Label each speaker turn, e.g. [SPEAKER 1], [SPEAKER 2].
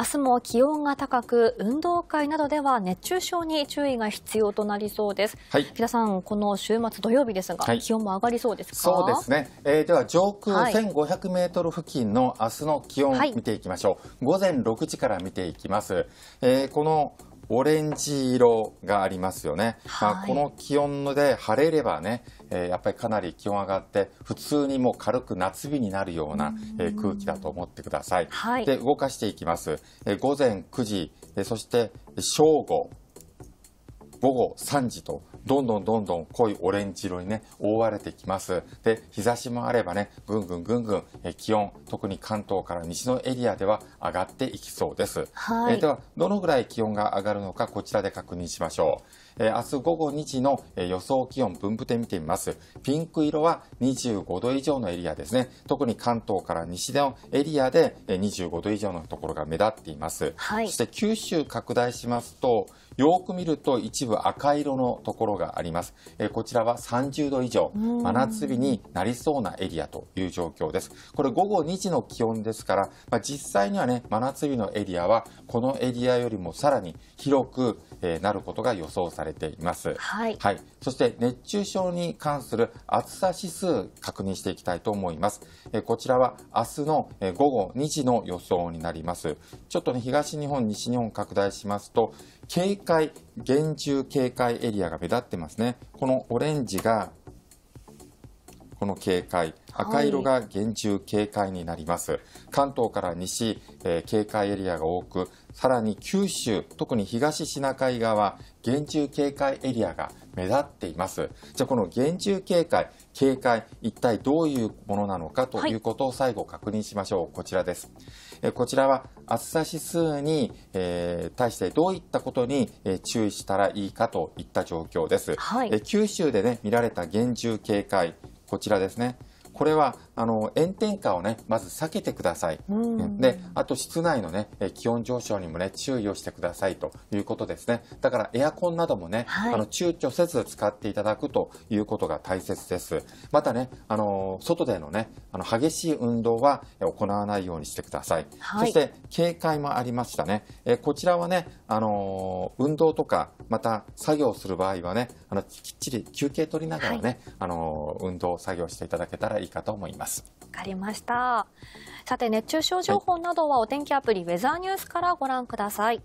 [SPEAKER 1] 明日も気温が高く、運動会などでは熱中症に注意が必要となりそうです。はい、木田さん、この週末土曜日ですが、はい、気温も上がりそうですか。そうですね。えー、では上空1500メートル付近の明日の気温、見ていきましょう。午前6時から見ていきます。えー、このオレンジ色がありますよね。まあ、この気温で晴れればね、えー、やっぱりかなり気温上がって普通にもう軽く夏日になるような、えー、空気だと思ってください。はい、で動かしていきます。えー、午前9時、えそして正午、午後3時とどんどんどんどん濃いオレンジ色にね、覆われてきます。で、日差しもあればね、ぐんぐんぐんぐん気温、特に関東から西のエリアでは上がっていきそうです。はい、えでは、どのぐらい気温が上がるのか、こちらで確認しましょう。え明日午後2時の予想気温分布で見てみます。ピンク色は25度以上のエリアですね。特に関東から西のエリアで25度以上のところが目立っています。はい、そして九州拡大しますと、よく見ると一部赤色のところろがあります。えこちらは30度以上、真夏日になりそうなエリアという状況です。これ午後2時の気温ですから、まあ、実際にはね、真夏日のエリアは、このエリアよりもさらに広く、えなることが予想されています。はい、はい。そして熱中症に関する暑さ指数確認していきたいと思います。えこちらは明日の午後2時の予想になります。ちょっとね、東日本、西日本拡大しますと、警戒厳重警戒エリアが目立ってますね。このオレンジがこの警戒、赤色が厳重警戒になります。はい、関東から西、えー、警戒エリアが多く、さらに九州、特に東シナ海側、厳重警戒エリアが目立っています。じゃあこの厳重警戒、警戒、一体どういうものなのかということを最後確認しましょう。はい、こちらです。えこちらは暑さ指数に、えー、対してどういったことに、えー、注意したらいいかといった状況です。はい、え九州でね、見られた厳重警戒、こちらですね。これはあの炎天下をねまず避けてください、うん、であと室内のね気温上昇にもね注意をしてくださいということですねだからエアコンなどもね、はい、あの躊躇せず使っていただくということが大切ですまたねあの外でのねあの激しい運動は行わないようにしてください、はい、そして警戒もありましたねえこちらはねあの運動とかまた作業する場合はねあのきっちり休憩取りながらね、はい、あの運動作業していただけたらいいかと思います。わかりました。さて、熱中症情報などはお天気アプリ、ウェザーニュースからご覧ください。